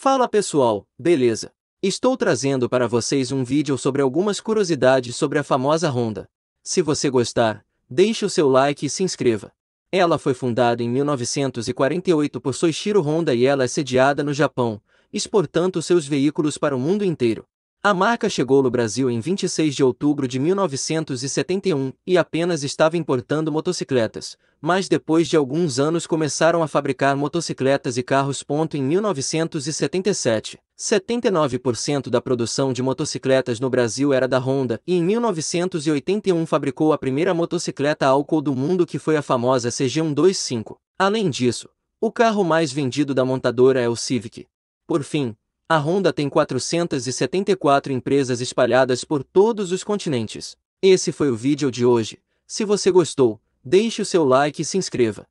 Fala pessoal, beleza? Estou trazendo para vocês um vídeo sobre algumas curiosidades sobre a famosa Honda. Se você gostar, deixe o seu like e se inscreva. Ela foi fundada em 1948 por Soichiro Honda e ela é sediada no Japão, exportando seus veículos para o mundo inteiro. A marca chegou no Brasil em 26 de outubro de 1971 e apenas estava importando motocicletas, mas depois de alguns anos começaram a fabricar motocicletas e carros. Em 1977, 79% da produção de motocicletas no Brasil era da Honda e em 1981 fabricou a primeira motocicleta álcool do mundo que foi a famosa CG125. Além disso, o carro mais vendido da montadora é o Civic. Por fim, a Honda tem 474 empresas espalhadas por todos os continentes. Esse foi o vídeo de hoje. Se você gostou, deixe o seu like e se inscreva.